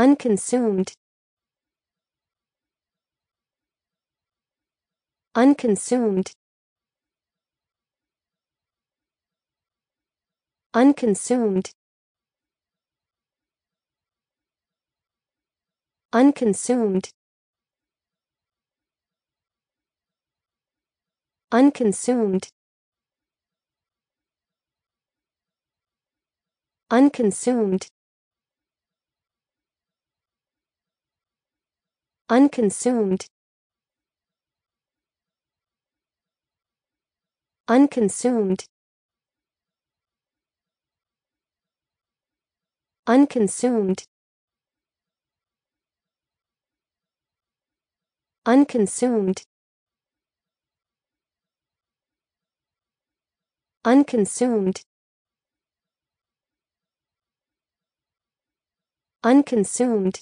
unconsumed unconsumed unconsumed unconsumed unconsumed unconsumed unconsumed unconsumed unconsumed unconsumed unconsumed unconsumed